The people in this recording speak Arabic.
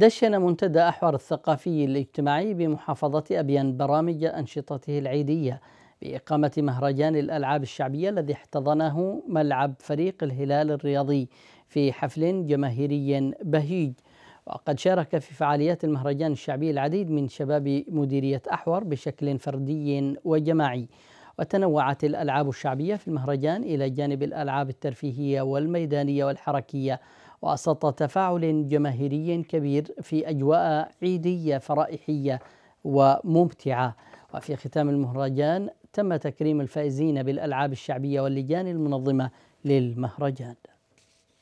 دشن منتدى أحوار الثقافي الاجتماعي بمحافظة أبيان برامج أنشطته العيدية بإقامة مهرجان الألعاب الشعبية الذي احتضنه ملعب فريق الهلال الرياضي في حفل جماهيري بهيج وقد شارك في فعاليات المهرجان الشعبي العديد من شباب مديرية أحور بشكل فردي وجماعي وتنوعت الألعاب الشعبية في المهرجان إلى جانب الألعاب الترفيهية والميدانية والحركية وسط تفاعل جماهيري كبير في أجواء عيدية فرائحية وممتعة وفي ختام المهرجان تم تكريم الفائزين بالألعاب الشعبية واللجان المنظمة للمهرجان